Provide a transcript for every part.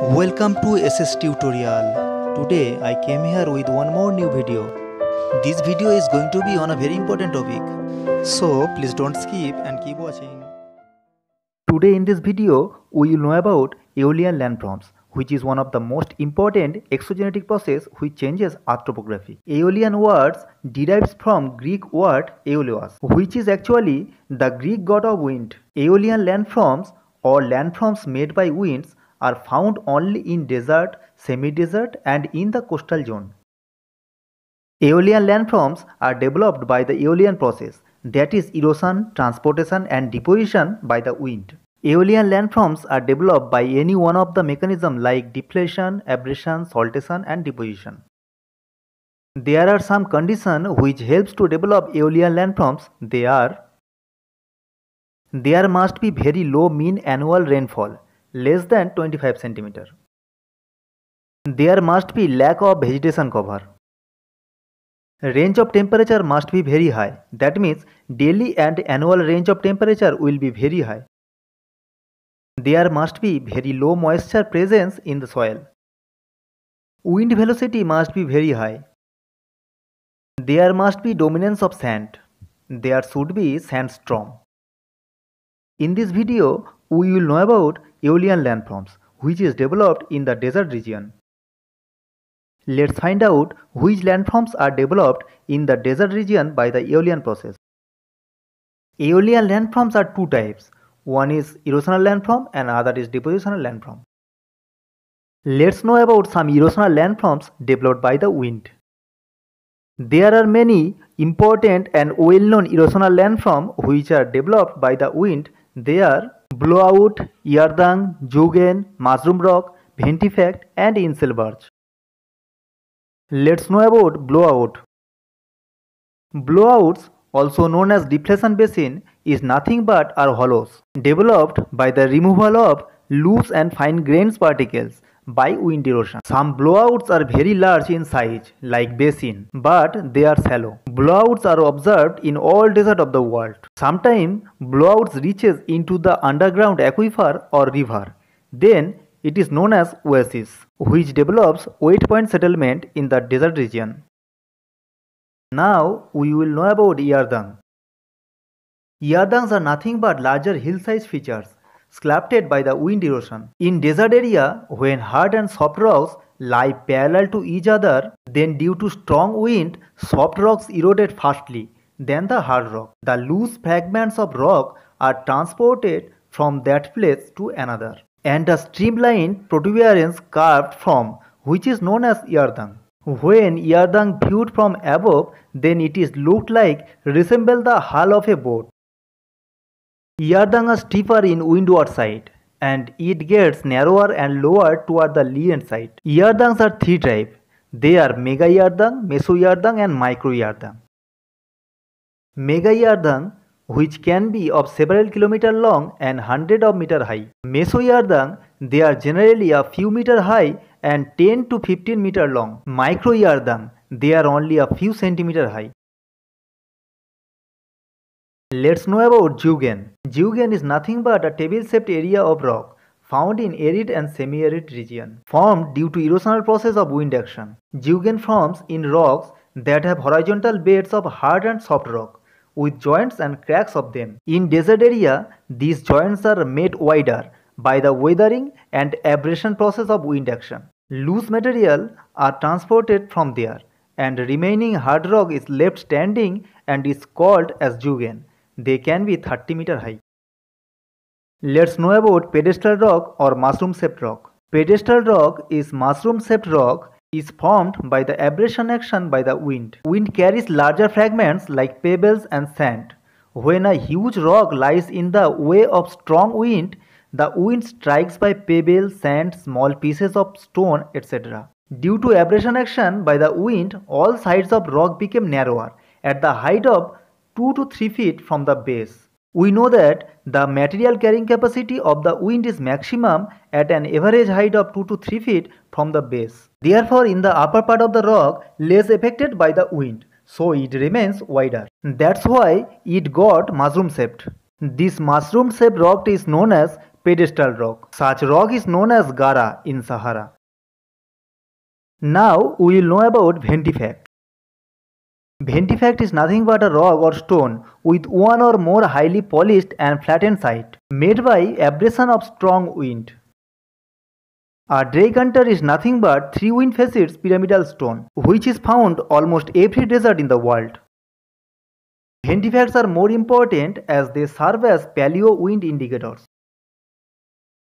Welcome to SS tutorial. Today I came here with one more new video. This video is going to be on a very important topic. So please don't skip and keep watching. Today in this video we will know about Aeolian landforms, which is one of the most important exogenetic process which changes earth topography. Aeolian words derives from Greek word aeolios which is actually the Greek god of wind. Aeolian landforms or landforms made by winds are found only in desert, semi-desert and in the coastal zone. Aeolian landforms are developed by the aeolian process that is erosion, transportation and deposition by the wind. Aeolian landforms are developed by any one of the mechanisms like deflation, abrasion, saltation and deposition. There are some conditions which helps to develop aeolian landforms. They are There must be very low mean annual rainfall less than 25 cm. There must be lack of vegetation cover. Range of temperature must be very high. That means daily and annual range of temperature will be very high. There must be very low moisture presence in the soil. Wind velocity must be very high. There must be dominance of sand. There should be sandstorm. In this video, we will know about Eolian landforms, which is developed in the desert region. Let's find out which landforms are developed in the desert region by the Aeolian process. Aeolian landforms are two types. One is erosional landform and other is depositional landform. Let's know about some erosional landforms developed by the wind. There are many important and well-known erosional landforms which are developed by the wind. They are Blowout, Yardang, Jugen, Mushroom Rock, Ventifact and Inselberg. Let's know about blowout. Blowouts, also known as deflation basin, is nothing but are hollows developed by the removal of loose and fine grains particles by wind erosion. Some blowouts are very large in size, like basin, but they are shallow. Blowouts are observed in all deserts of the world. Sometimes blowouts reaches into the underground aquifer or river. Then it is known as oasis, which develops wet point settlement in the desert region. Now we will know about Yardang. Yardangs are nothing but larger hill-sized features sculpted by the wind erosion. In desert area, when hard and soft rocks lie parallel to each other, then due to strong wind, soft rocks eroded fastly than the hard rock. The loose fragments of rock are transported from that place to another. And a streamlined protuberance carved from which is known as Yardang. When Yardang viewed from above, then it is looked like resemble the hull of a boat. Yardang is steeper in windward side and it gets narrower and lower toward the leeward side. Yardangs are three types. They are mega yardang, meso yardang and micro yardang. Mega yardang which can be of several kilometer long and hundred of meter high. Meso yardang they are generally a few meter high and 10 to 15 meter long. Micro yardang they are only a few centimeter high. Let's know about Jugen. Jugen is nothing but a table-shaped area of rock found in arid and semi-arid region, formed due to erosional process of wind action. Jugen forms in rocks that have horizontal beds of hard and soft rock with joints and cracks of them. In desert area, these joints are made wider by the weathering and abrasion process of wind action. Loose material are transported from there and remaining hard rock is left standing and is called as Jugen. They can be 30 meter high. Let's know about pedestal rock or mushroom shaped rock. Pedestal rock is mushroom shaped rock is formed by the abrasion action by the wind. Wind carries larger fragments like pebbles and sand. When a huge rock lies in the way of strong wind, the wind strikes by pebbles, sand, small pieces of stone, etc. Due to abrasion action by the wind, all sides of rock became narrower. At the height of 2 to 3 feet from the base. We know that the material carrying capacity of the wind is maximum at an average height of 2 to 3 feet from the base. Therefore, in the upper part of the rock, less affected by the wind, so it remains wider. That's why it got mushroom shaped. This mushroom shaped rock is known as pedestal rock. Such rock is known as Gara in Sahara. Now we will know about Ventifact. Ventifact is nothing but a rock or stone with one or more highly polished and flattened side, made by abrasion of strong wind. A dragunter is nothing but three wind faced pyramidal stone, which is found almost every desert in the world. Ventifacts are more important as they serve as paleo wind indicators.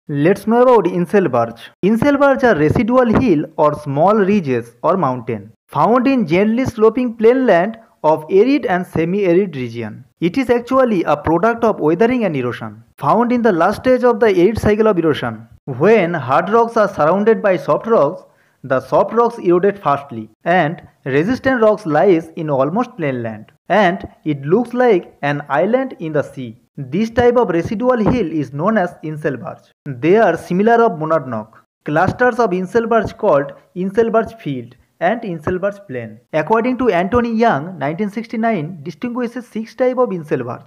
Let's know about incel barge. Incel are residual hill or small ridges or mountain found in gently sloping plainland of arid and semi-arid region. It is actually a product of weathering and erosion found in the last stage of the arid cycle of erosion. When hard rocks are surrounded by soft rocks, the soft rocks erode fastly and resistant rocks lies in almost plain land and it looks like an island in the sea. This type of residual hill is known as Inselberg. They are similar of monadnock. Clusters of Inselberg called Inselberg field and Inselberg plain. According to Anthony Young, 1969 distinguishes six type of Inselberg.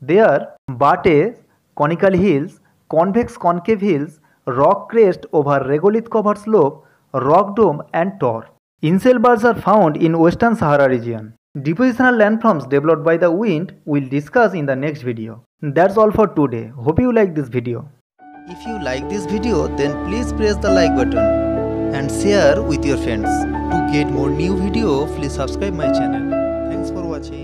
They are Bate, conical hills, convex concave hills, rock crest over regolith covered slope, rock dome and tor. Inselbergs are found in western Sahara region. Depositional landforms developed by the wind will discuss in the next video. That's all for today. Hope you like this video. If you like this video then please press the like button and share with your friends. To get more new video please subscribe my channel. Thanks for watching.